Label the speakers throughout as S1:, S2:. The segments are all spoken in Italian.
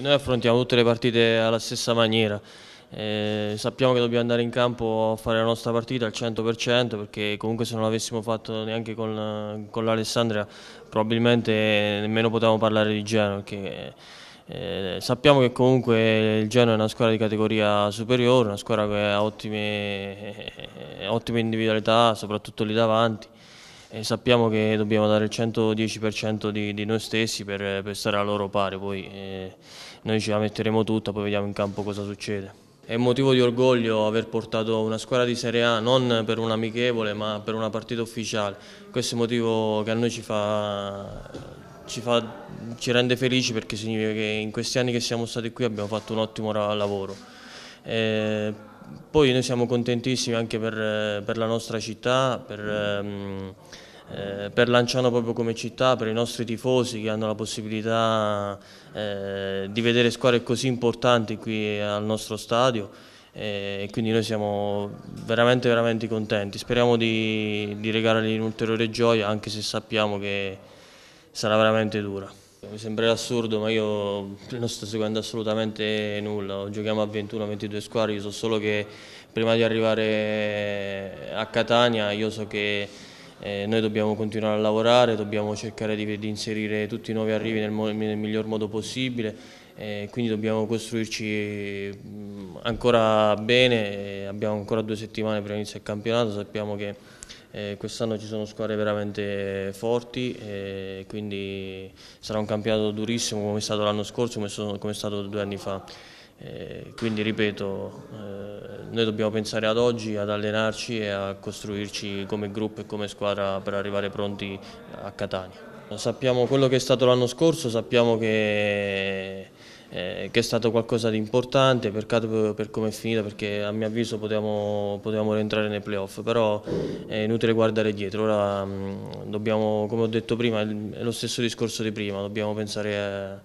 S1: Noi affrontiamo tutte le partite alla stessa maniera, eh, sappiamo che dobbiamo andare in campo a fare la nostra partita al 100% perché comunque se non l'avessimo fatto neanche con, con l'Alessandria probabilmente nemmeno potevamo parlare di Genoa perché eh, sappiamo che comunque il Genoa è una squadra di categoria superiore, una squadra che ha ottime, eh, ottime individualità soprattutto lì davanti. E sappiamo che dobbiamo dare il 110% di, di, noi stessi per, per, stare a loro pari, poi eh, noi ce la metteremo tutta, poi vediamo in campo cosa succede. È motivo di orgoglio aver portato una squadra di Serie A non per un'amichevole ma per una partita ufficiale, questo è un motivo che a noi ci fa, ci, fa, ci rende felici perché significa che in questi anni che siamo stati qui abbiamo fatto un ottimo lavoro. Eh, poi noi siamo contentissimi anche per, eh, per la nostra città, per, ehm, eh, per, Lanciano proprio come città, per i nostri tifosi che hanno la possibilità eh, di vedere squadre così importanti qui al nostro stadio eh, e quindi noi siamo veramente veramente contenti, speriamo di, di regalargli un'ulteriore gioia anche se sappiamo che sarà veramente dura. Mi sembrerà assurdo, ma io non sto seguendo assolutamente nulla. Giochiamo a 21-22 squadre, io so solo che prima di arrivare a Catania io so che eh, noi dobbiamo continuare a lavorare, dobbiamo cercare di, di inserire tutti i nuovi arrivi nel, nel miglior modo possibile e quindi dobbiamo costruirci mm, ancora bene, abbiamo ancora due settimane prima di iniziare il campionato, sappiamo che eh, quest'anno ci sono squadre veramente forti, eh, quindi sarà un campionato durissimo come è stato l'anno scorso, come, sono, come, è stato due anni fa. quindi ripeto, eh, noi dobbiamo pensare ad oggi, ad allenarci e a costruirci come gruppo e come squadra per arrivare pronti a Catania. Sappiamo quello che è stato l'anno scorso, sappiamo che eh, che è stato qualcosa di importante, peccato per, per come è finita perché a mio avviso potevamo, potevamo rientrare nei playoff, però è inutile guardare dietro, ora mh, mm, dobbiamo, come ho detto prima, è lo stesso discorso di prima, dobbiamo pensare a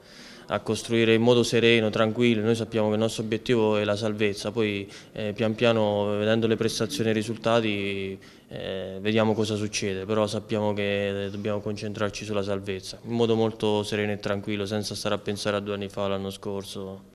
S1: a costruire in modo sereno, tranquillo, noi sappiamo che il nostro obiettivo è la salvezza, poi eh, pian piano vedendo le prestazioni e i risultati eh, vediamo cosa succede, però sappiamo che eh, dobbiamo concentrarci sulla salvezza, in modo molto sereno e tranquillo, senza stare a pensare a due anni fa l'anno scorso.